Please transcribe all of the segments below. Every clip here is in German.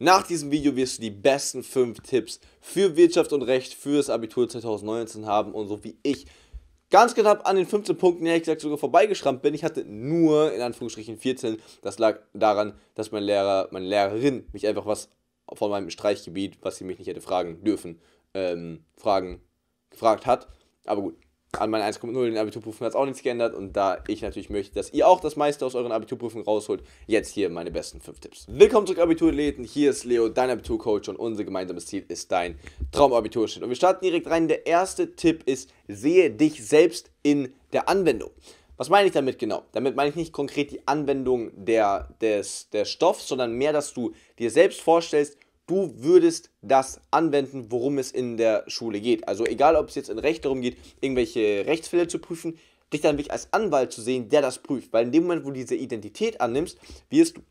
Nach diesem Video wirst du die besten 5 Tipps für Wirtschaft und Recht fürs Abitur 2019 haben und so wie ich ganz knapp an den 15 Punkten, ehrlich gesagt, sogar vorbeigeschrammt bin. Ich hatte nur, in Anführungsstrichen, 14. Das lag daran, dass mein Lehrer, meine Lehrerin mich einfach was von meinem Streichgebiet, was sie mich nicht hätte fragen dürfen, ähm, fragen, gefragt hat. Aber gut, an meinen 1,0 in den Abiturprüfen hat es auch nichts geändert. Und da ich natürlich möchte, dass ihr auch das meiste aus euren Abiturprüfen rausholt, jetzt hier meine besten 5 Tipps. Willkommen zurück, Abiturathleten. Hier ist Leo, dein Abiturcoach und unser gemeinsames Ziel ist dein Traumabiturschnitt. Und wir starten direkt rein. Der erste Tipp ist, sehe dich selbst in der Anwendung. Was meine ich damit genau? Damit meine ich nicht konkret die Anwendung der, des, des Stoffs, sondern mehr, dass du dir selbst vorstellst, du würdest das anwenden, worum es in der Schule geht. Also egal, ob es jetzt in Recht darum geht, irgendwelche Rechtsfälle zu prüfen, dich dann wirklich als Anwalt zu sehen, der das prüft. Weil in dem Moment, wo du diese Identität annimmst, wirst du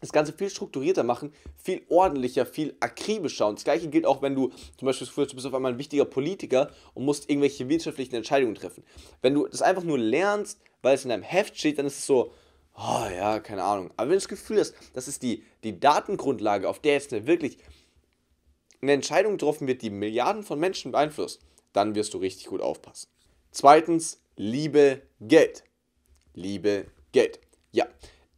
das Ganze viel strukturierter machen, viel ordentlicher, viel akribischer. Und das Gleiche gilt auch, wenn du zum Beispiel du bist auf einmal ein wichtiger Politiker und musst irgendwelche wirtschaftlichen Entscheidungen treffen. Wenn du das einfach nur lernst, weil es in deinem Heft steht, dann ist es so, oh ja, keine Ahnung. Aber wenn du das Gefühl hast, das ist die, die Datengrundlage, auf der jetzt wirklich eine Entscheidung getroffen wird, die Milliarden von Menschen beeinflusst, dann wirst du richtig gut aufpassen. Zweitens, liebe Geld. Liebe Geld. Ja,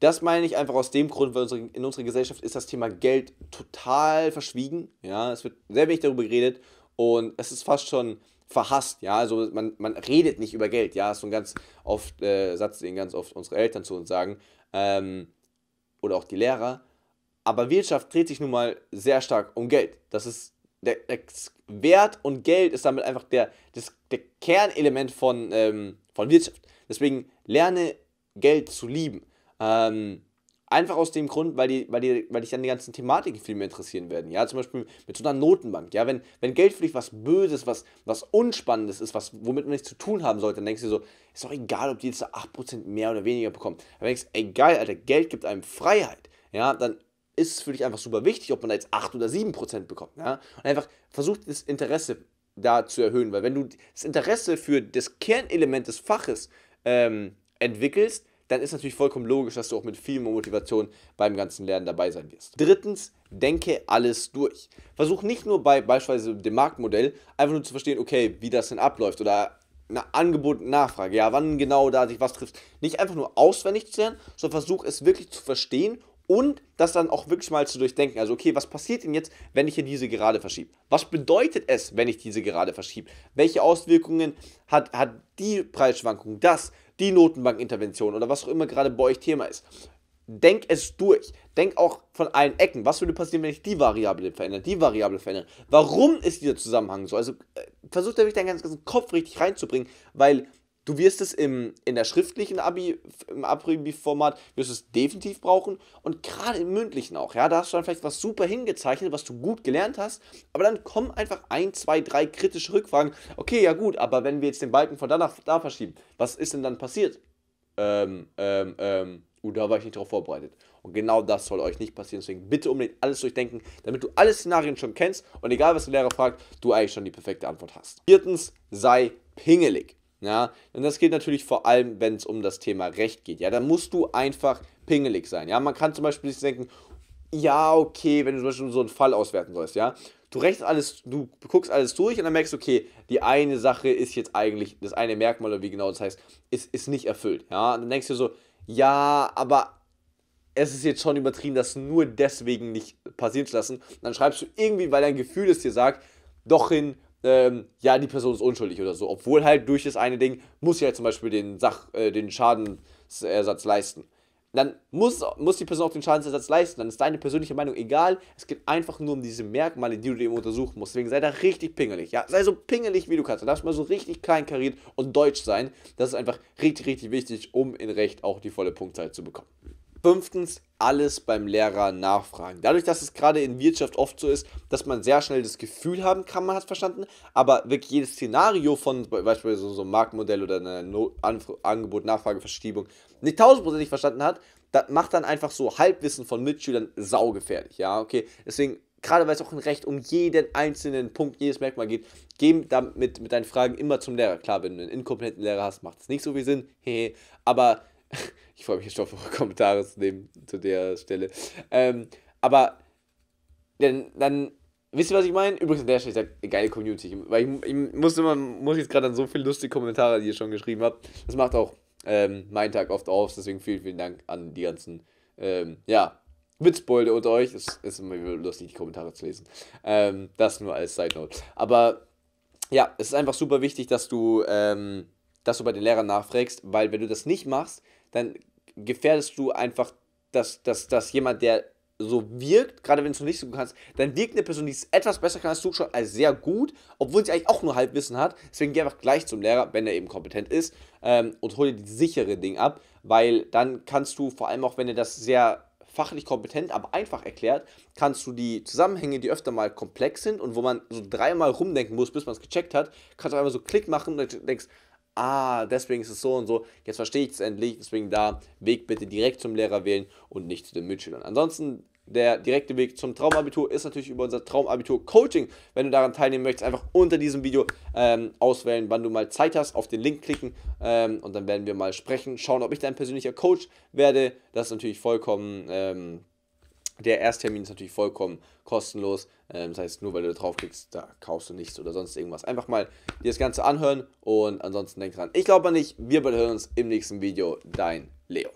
das meine ich einfach aus dem Grund, weil unsere, in unserer Gesellschaft ist das Thema Geld total verschwiegen. Ja, es wird sehr wenig darüber geredet und es ist fast schon verhasst, ja, also man, man redet nicht über Geld, ja, das ist so ein ganz oft äh, Satz, den ganz oft unsere Eltern zu uns sagen, ähm, oder auch die Lehrer, aber Wirtschaft dreht sich nun mal sehr stark um Geld, das ist der, der Wert und Geld ist damit einfach der, das, der Kernelement von, ähm, von Wirtschaft, deswegen lerne Geld zu lieben, ähm, Einfach aus dem Grund, weil, die, weil, die, weil dich dann die ganzen Thematiken viel mehr interessieren werden. Ja, zum Beispiel mit so einer Notenbank. Ja, wenn, wenn Geld für dich was Böses, was, was Unspannendes ist, was, womit man nichts zu tun haben sollte, dann denkst du dir so, ist doch egal, ob die jetzt 8% mehr oder weniger bekommen. Dann denkst du, egal, Alter, Geld gibt einem Freiheit. Ja, dann ist es für dich einfach super wichtig, ob man da jetzt 8 oder 7% bekommt. Ja? Und einfach versucht das Interesse da zu erhöhen, weil wenn du das Interesse für das Kernelement des Faches ähm, entwickelst, dann ist natürlich vollkommen logisch, dass du auch mit viel Motivation beim ganzen Lernen dabei sein wirst. Drittens, denke alles durch. Versuch nicht nur bei beispielsweise dem Marktmodell einfach nur zu verstehen, okay, wie das denn abläuft oder eine Angebot und Nachfrage, ja, wann genau da sich was trifft. Nicht einfach nur auswendig zu lernen, sondern versuch es wirklich zu verstehen und das dann auch wirklich mal zu durchdenken. Also, okay, was passiert denn jetzt, wenn ich hier diese Gerade verschiebe? Was bedeutet es, wenn ich diese Gerade verschiebe? Welche Auswirkungen hat, hat die Preisschwankung, das, die Notenbankintervention oder was auch immer gerade bei euch Thema ist? Denk es durch. Denk auch von allen Ecken. Was würde passieren, wenn ich die Variable verändere, die Variable verändere? Warum ist dieser Zusammenhang so? Also äh, versucht wirklich deinen ganzen Kopf richtig reinzubringen, weil Du wirst es im, in der schriftlichen Abi, im Abi-Format, wirst es definitiv brauchen und gerade im mündlichen auch. Ja, da hast du dann vielleicht was super hingezeichnet, was du gut gelernt hast, aber dann kommen einfach ein, zwei, drei kritische Rückfragen. Okay, ja gut, aber wenn wir jetzt den Balken von da nach da verschieben, was ist denn dann passiert? Ähm, ähm, ähm, uh, da war ich nicht darauf vorbereitet. Und genau das soll euch nicht passieren. Deswegen bitte unbedingt alles durchdenken, damit du alle Szenarien schon kennst und egal was der Lehrer fragt, du eigentlich schon die perfekte Antwort hast. Viertens, sei pingelig. Ja, und das geht natürlich vor allem, wenn es um das Thema Recht geht. Ja, dann musst du einfach pingelig sein. Ja, man kann zum Beispiel sich denken, ja, okay, wenn du zum Beispiel so einen Fall auswerten sollst, ja, du rechtest alles, du guckst alles durch und dann merkst du, okay, die eine Sache ist jetzt eigentlich, das eine Merkmal oder wie genau das heißt, ist, ist nicht erfüllt. Ja, und dann denkst du so, ja, aber es ist jetzt schon übertrieben, das nur deswegen nicht passieren zu lassen. Und dann schreibst du irgendwie, weil dein Gefühl es dir sagt, doch hin, ähm, ja, die Person ist unschuldig oder so. Obwohl halt durch das eine Ding muss sie halt zum Beispiel den, Sach, äh, den Schadensersatz leisten. Dann muss, muss die Person auch den Schadensersatz leisten. Dann ist deine persönliche Meinung egal. Es geht einfach nur um diese Merkmale, die du eben untersuchen musst. Deswegen sei da richtig pingelig. Ja? Sei so pingelig, wie du kannst. Du darfst mal so richtig kleinkariert und deutsch sein. Das ist einfach richtig, richtig wichtig, um in Recht auch die volle Punktzahl zu bekommen. Fünftens, alles beim Lehrer nachfragen. Dadurch, dass es gerade in Wirtschaft oft so ist, dass man sehr schnell das Gefühl haben kann, man hat es verstanden, aber wirklich jedes Szenario von beispielsweise so, so einem Marktmodell oder einer no Angebot-Nachfrage-Verschiebung nicht tausendprozentig verstanden hat, das macht dann einfach so Halbwissen von Mitschülern saugefährlich. Ja, okay, deswegen gerade weil es auch ein Recht um jeden einzelnen Punkt, jedes Merkmal geht, geh damit mit deinen Fragen immer zum Lehrer. Klar, wenn du einen inkompetenten Lehrer hast, macht es nicht so viel Sinn, Hehe. aber Ich freue mich jetzt schon auf eure Kommentare zu, dem, zu der Stelle. Ähm, aber dann, dann Wisst ihr, was ich meine? Übrigens, an der Stelle, seid halt eine geile Community. Weil ich, ich muss, immer, muss jetzt gerade an so viele lustige Kommentare, die ihr schon geschrieben habt. Das macht auch ähm, meinen Tag oft aus. Deswegen vielen, vielen Dank an die ganzen, ähm, ja, Witzbolde unter euch. Es ist immer lustig, die Kommentare zu lesen. Ähm, das nur als Side Note. Aber ja, es ist einfach super wichtig, dass du, ähm, dass du bei den Lehrern nachfragst, weil wenn du das nicht machst, dann gefährdest du einfach, dass, dass, dass jemand, der so wirkt, gerade wenn du es nicht so gut kannst, dann wirkt eine Person, die es etwas besser kann als du, schon als sehr gut, obwohl sie eigentlich auch nur Halbwissen hat. Deswegen geh einfach gleich zum Lehrer, wenn er eben kompetent ist, ähm, und hol dir die sichere Ding ab, weil dann kannst du vor allem auch, wenn er das sehr fachlich kompetent, aber einfach erklärt, kannst du die Zusammenhänge, die öfter mal komplex sind und wo man so dreimal rumdenken muss, bis man es gecheckt hat, kannst du einfach so Klick machen und denkst, ah, deswegen ist es so und so, jetzt verstehe ich es endlich, deswegen da Weg bitte direkt zum Lehrer wählen und nicht zu den Mitschülern. Ansonsten der direkte Weg zum Traumabitur ist natürlich über unser Traumabitur-Coaching. Wenn du daran teilnehmen möchtest, einfach unter diesem Video ähm, auswählen, wann du mal Zeit hast, auf den Link klicken ähm, und dann werden wir mal sprechen, schauen, ob ich dein persönlicher Coach werde. Das ist natürlich vollkommen... Ähm, der Ersttermin ist natürlich vollkommen kostenlos. Ähm, das heißt, nur weil du da draufklickst, da kaufst du nichts oder sonst irgendwas. Einfach mal dir das Ganze anhören und ansonsten denk dran. Ich glaube an dich. Wir hören uns im nächsten Video. Dein Leo.